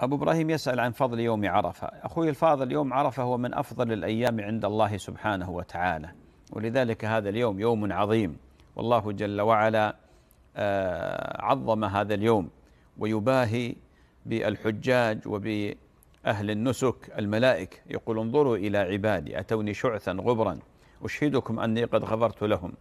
أبو إبراهيم يسأل عن فضل يوم عرفة أخوي الفاضل يوم عرفة هو من أفضل الأيام عند الله سبحانه وتعالى ولذلك هذا اليوم يوم عظيم والله جل وعلا آه، عظم هذا اليوم ويباهي بالحجاج وبأهل النسك الملائك يقول انظروا إلى عبادي أتوني شعثا غبرا أشهدكم أني قد غفرت لهم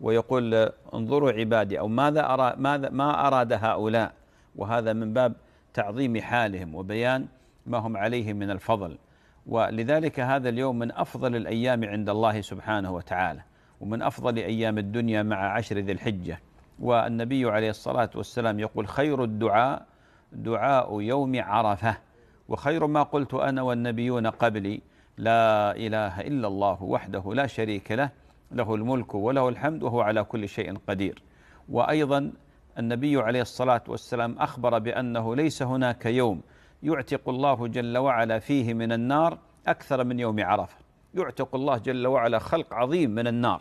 ويقول انظروا عبادي أو ماذا أرى ماذا ما أراد هؤلاء وهذا من باب تعظيم حالهم وبيان ما هم عليه من الفضل ولذلك هذا اليوم من افضل الايام عند الله سبحانه وتعالى ومن افضل ايام الدنيا مع عشر ذي الحجه والنبي عليه الصلاه والسلام يقول خير الدعاء دعاء يوم عرفه وخير ما قلت انا والنبيون قبلي لا اله الا الله وحده لا شريك له له الملك وله الحمد وهو على كل شيء قدير وايضا النبي عليه الصلاة والسلام أخبر بأنه ليس هناك يوم يعتق الله جل وعلا فيه من النار أكثر من يوم عرفة يعتق الله جل وعلا خلق عظيم من النار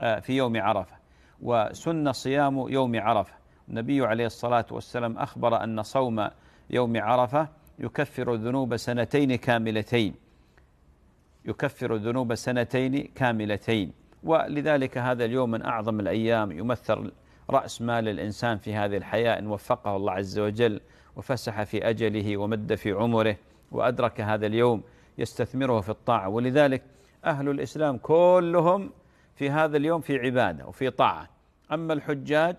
آه، في يوم عرفة وسن صيام يوم عرفة النبي عليه الصلاة والسلام أخبر أن صوم يوم عرفة يكفر ذنوب سنتين كاملتين يكفر ذنوب سنتين كاملتين ولذلك هذا اليوم من أعظم الأيام يمثل رأس مال الإنسان في هذه الحياة إن وفقه الله عز وجل وفسح في أجله ومد في عمره وأدرك هذا اليوم يستثمره في الطاعة ولذلك أهل الإسلام كلهم في هذا اليوم في عبادة وفي طاعة أما الحجاج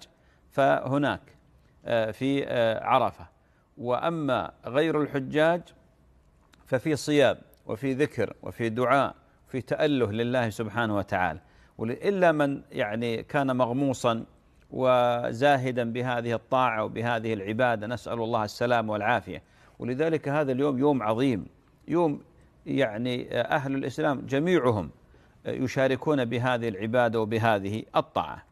فهناك آه، في آه، عرفة وأما غير الحجاج ففي صيام وفي ذكر وفي دعاء في تأله لله سبحانه وتعالى إلا من يعني كان مغموصا وزاهدا بهذه الطاعة وبهذه العبادة نسأل الله السلام والعافية ولذلك هذا اليوم يوم عظيم يوم يعني أهل الإسلام جميعهم يشاركون بهذه العبادة وبهذه الطاعة